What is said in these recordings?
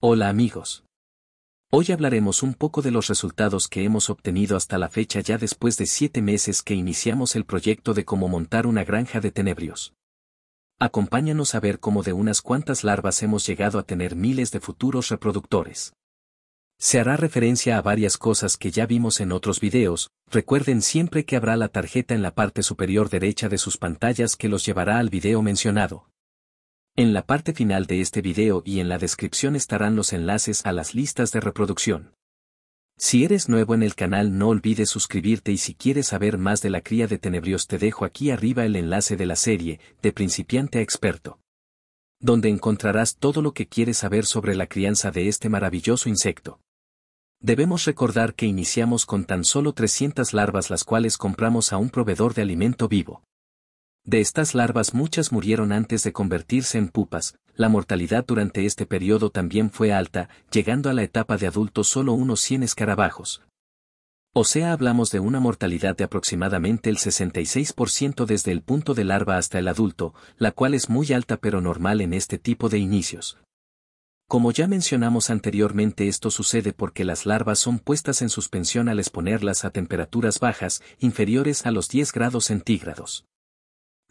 Hola amigos. Hoy hablaremos un poco de los resultados que hemos obtenido hasta la fecha ya después de siete meses que iniciamos el proyecto de cómo montar una granja de tenebrios. Acompáñanos a ver cómo de unas cuantas larvas hemos llegado a tener miles de futuros reproductores. Se hará referencia a varias cosas que ya vimos en otros videos, recuerden siempre que habrá la tarjeta en la parte superior derecha de sus pantallas que los llevará al video mencionado. En la parte final de este video y en la descripción estarán los enlaces a las listas de reproducción. Si eres nuevo en el canal no olvides suscribirte y si quieres saber más de la cría de tenebrios te dejo aquí arriba el enlace de la serie, de principiante a experto. Donde encontrarás todo lo que quieres saber sobre la crianza de este maravilloso insecto. Debemos recordar que iniciamos con tan solo 300 larvas las cuales compramos a un proveedor de alimento vivo. De estas larvas muchas murieron antes de convertirse en pupas, la mortalidad durante este periodo también fue alta, llegando a la etapa de adulto solo unos 100 escarabajos. O sea, hablamos de una mortalidad de aproximadamente el 66% desde el punto de larva hasta el adulto, la cual es muy alta pero normal en este tipo de inicios. Como ya mencionamos anteriormente esto sucede porque las larvas son puestas en suspensión al exponerlas a temperaturas bajas, inferiores a los 10 grados centígrados.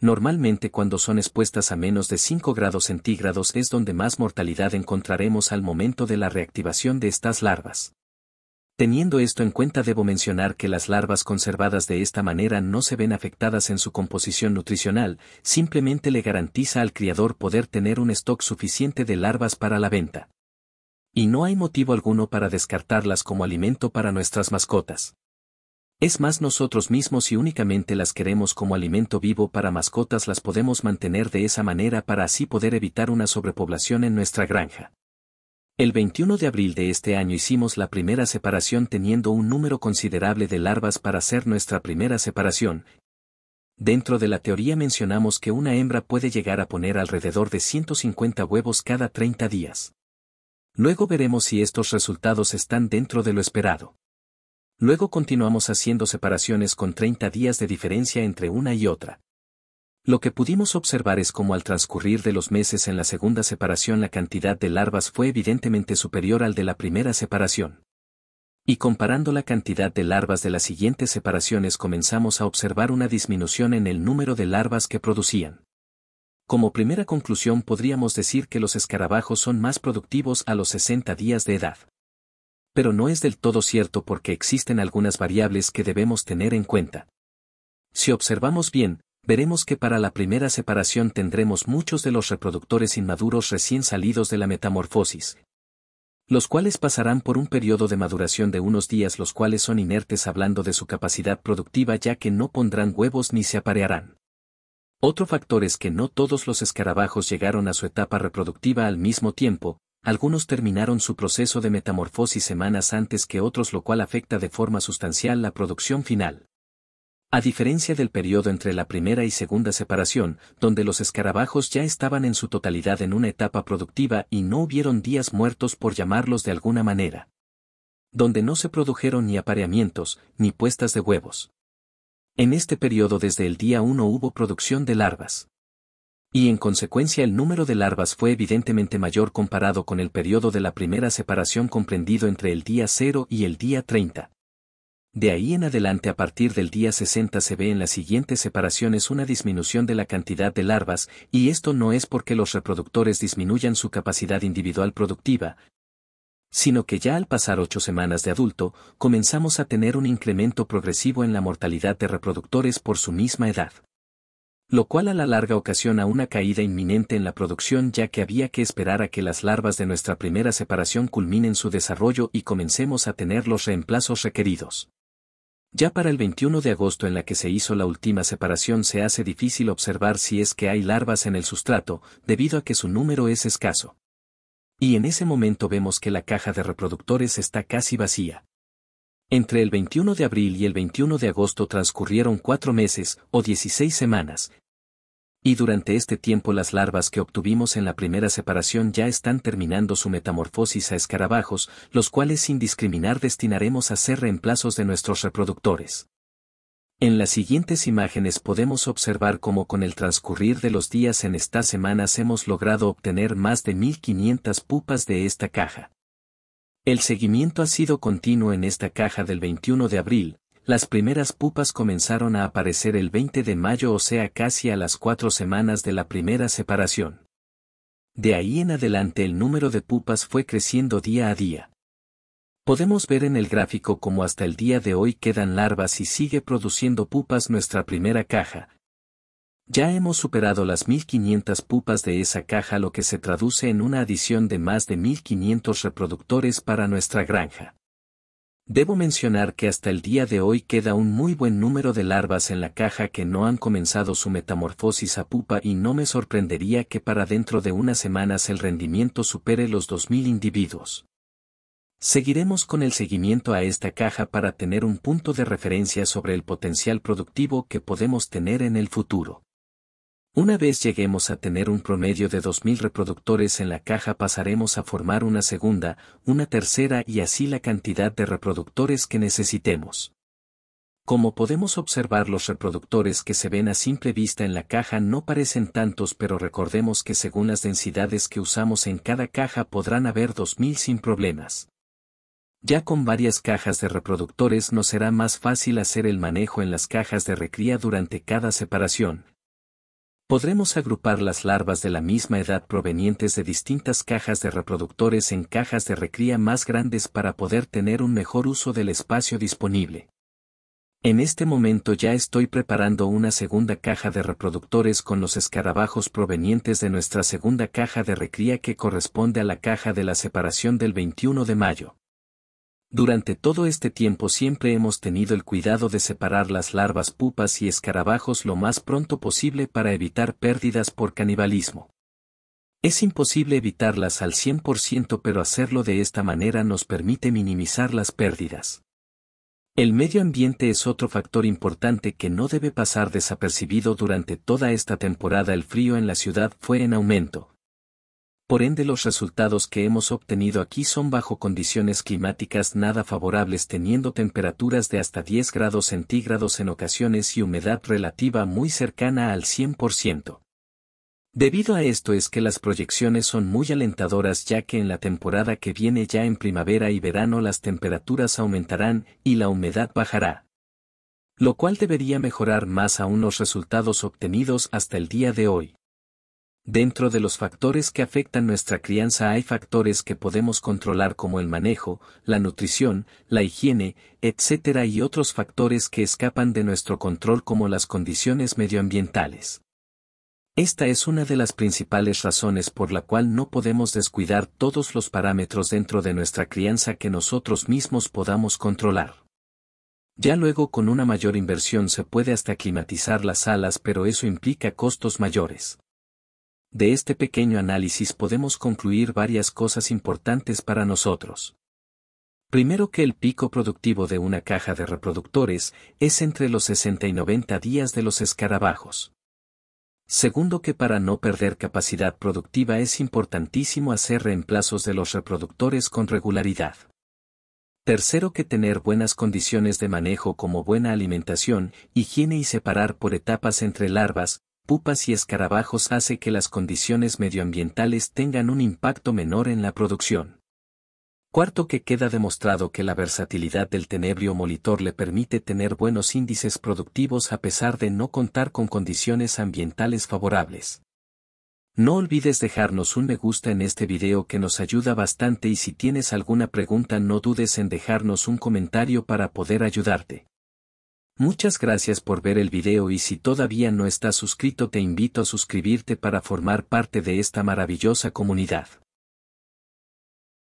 Normalmente cuando son expuestas a menos de 5 grados centígrados es donde más mortalidad encontraremos al momento de la reactivación de estas larvas. Teniendo esto en cuenta debo mencionar que las larvas conservadas de esta manera no se ven afectadas en su composición nutricional, simplemente le garantiza al criador poder tener un stock suficiente de larvas para la venta. Y no hay motivo alguno para descartarlas como alimento para nuestras mascotas. Es más nosotros mismos y únicamente las queremos como alimento vivo para mascotas las podemos mantener de esa manera para así poder evitar una sobrepoblación en nuestra granja. El 21 de abril de este año hicimos la primera separación teniendo un número considerable de larvas para hacer nuestra primera separación. Dentro de la teoría mencionamos que una hembra puede llegar a poner alrededor de 150 huevos cada 30 días. Luego veremos si estos resultados están dentro de lo esperado. Luego continuamos haciendo separaciones con 30 días de diferencia entre una y otra. Lo que pudimos observar es cómo al transcurrir de los meses en la segunda separación la cantidad de larvas fue evidentemente superior al de la primera separación. Y comparando la cantidad de larvas de las siguientes separaciones comenzamos a observar una disminución en el número de larvas que producían. Como primera conclusión podríamos decir que los escarabajos son más productivos a los 60 días de edad pero no es del todo cierto porque existen algunas variables que debemos tener en cuenta. Si observamos bien, veremos que para la primera separación tendremos muchos de los reproductores inmaduros recién salidos de la metamorfosis, los cuales pasarán por un periodo de maduración de unos días los cuales son inertes hablando de su capacidad productiva ya que no pondrán huevos ni se aparearán. Otro factor es que no todos los escarabajos llegaron a su etapa reproductiva al mismo tiempo, algunos terminaron su proceso de metamorfosis semanas antes que otros lo cual afecta de forma sustancial la producción final. A diferencia del periodo entre la primera y segunda separación, donde los escarabajos ya estaban en su totalidad en una etapa productiva y no hubieron días muertos por llamarlos de alguna manera. Donde no se produjeron ni apareamientos, ni puestas de huevos. En este periodo desde el día 1 hubo producción de larvas y en consecuencia el número de larvas fue evidentemente mayor comparado con el periodo de la primera separación comprendido entre el día 0 y el día 30. De ahí en adelante a partir del día 60 se ve en las siguientes separaciones una disminución de la cantidad de larvas, y esto no es porque los reproductores disminuyan su capacidad individual productiva, sino que ya al pasar ocho semanas de adulto, comenzamos a tener un incremento progresivo en la mortalidad de reproductores por su misma edad lo cual a la larga ocasiona una caída inminente en la producción ya que había que esperar a que las larvas de nuestra primera separación culminen su desarrollo y comencemos a tener los reemplazos requeridos. Ya para el 21 de agosto en la que se hizo la última separación se hace difícil observar si es que hay larvas en el sustrato, debido a que su número es escaso. Y en ese momento vemos que la caja de reproductores está casi vacía. Entre el 21 de abril y el 21 de agosto transcurrieron cuatro meses, o 16 semanas, y durante este tiempo las larvas que obtuvimos en la primera separación ya están terminando su metamorfosis a escarabajos, los cuales sin discriminar destinaremos a ser reemplazos de nuestros reproductores. En las siguientes imágenes podemos observar cómo con el transcurrir de los días en estas semanas hemos logrado obtener más de 1500 pupas de esta caja. El seguimiento ha sido continuo en esta caja del 21 de abril, las primeras pupas comenzaron a aparecer el 20 de mayo o sea casi a las cuatro semanas de la primera separación. De ahí en adelante el número de pupas fue creciendo día a día. Podemos ver en el gráfico cómo hasta el día de hoy quedan larvas y sigue produciendo pupas nuestra primera caja. Ya hemos superado las 1500 pupas de esa caja lo que se traduce en una adición de más de 1500 reproductores para nuestra granja. Debo mencionar que hasta el día de hoy queda un muy buen número de larvas en la caja que no han comenzado su metamorfosis a pupa y no me sorprendería que para dentro de unas semanas el rendimiento supere los 2.000 individuos. Seguiremos con el seguimiento a esta caja para tener un punto de referencia sobre el potencial productivo que podemos tener en el futuro. Una vez lleguemos a tener un promedio de 2.000 reproductores en la caja pasaremos a formar una segunda, una tercera y así la cantidad de reproductores que necesitemos. Como podemos observar los reproductores que se ven a simple vista en la caja no parecen tantos pero recordemos que según las densidades que usamos en cada caja podrán haber 2.000 sin problemas. Ya con varias cajas de reproductores nos será más fácil hacer el manejo en las cajas de recría durante cada separación podremos agrupar las larvas de la misma edad provenientes de distintas cajas de reproductores en cajas de recría más grandes para poder tener un mejor uso del espacio disponible. En este momento ya estoy preparando una segunda caja de reproductores con los escarabajos provenientes de nuestra segunda caja de recría que corresponde a la caja de la separación del 21 de mayo. Durante todo este tiempo siempre hemos tenido el cuidado de separar las larvas pupas y escarabajos lo más pronto posible para evitar pérdidas por canibalismo. Es imposible evitarlas al 100% pero hacerlo de esta manera nos permite minimizar las pérdidas. El medio ambiente es otro factor importante que no debe pasar desapercibido durante toda esta temporada. El frío en la ciudad fue en aumento, por ende los resultados que hemos obtenido aquí son bajo condiciones climáticas nada favorables teniendo temperaturas de hasta 10 grados centígrados en ocasiones y humedad relativa muy cercana al 100%. Debido a esto es que las proyecciones son muy alentadoras ya que en la temporada que viene ya en primavera y verano las temperaturas aumentarán y la humedad bajará. Lo cual debería mejorar más aún los resultados obtenidos hasta el día de hoy. Dentro de los factores que afectan nuestra crianza hay factores que podemos controlar como el manejo, la nutrición, la higiene, etc. y otros factores que escapan de nuestro control como las condiciones medioambientales. Esta es una de las principales razones por la cual no podemos descuidar todos los parámetros dentro de nuestra crianza que nosotros mismos podamos controlar. Ya luego con una mayor inversión se puede hasta climatizar las alas, pero eso implica costos mayores. De este pequeño análisis podemos concluir varias cosas importantes para nosotros. Primero que el pico productivo de una caja de reproductores es entre los 60 y 90 días de los escarabajos. Segundo que para no perder capacidad productiva es importantísimo hacer reemplazos de los reproductores con regularidad. Tercero que tener buenas condiciones de manejo como buena alimentación, higiene y separar por etapas entre larvas, pupas y escarabajos hace que las condiciones medioambientales tengan un impacto menor en la producción. Cuarto que queda demostrado que la versatilidad del tenebrio molitor le permite tener buenos índices productivos a pesar de no contar con condiciones ambientales favorables. No olvides dejarnos un me gusta en este video que nos ayuda bastante y si tienes alguna pregunta no dudes en dejarnos un comentario para poder ayudarte. Muchas gracias por ver el video y si todavía no estás suscrito te invito a suscribirte para formar parte de esta maravillosa comunidad.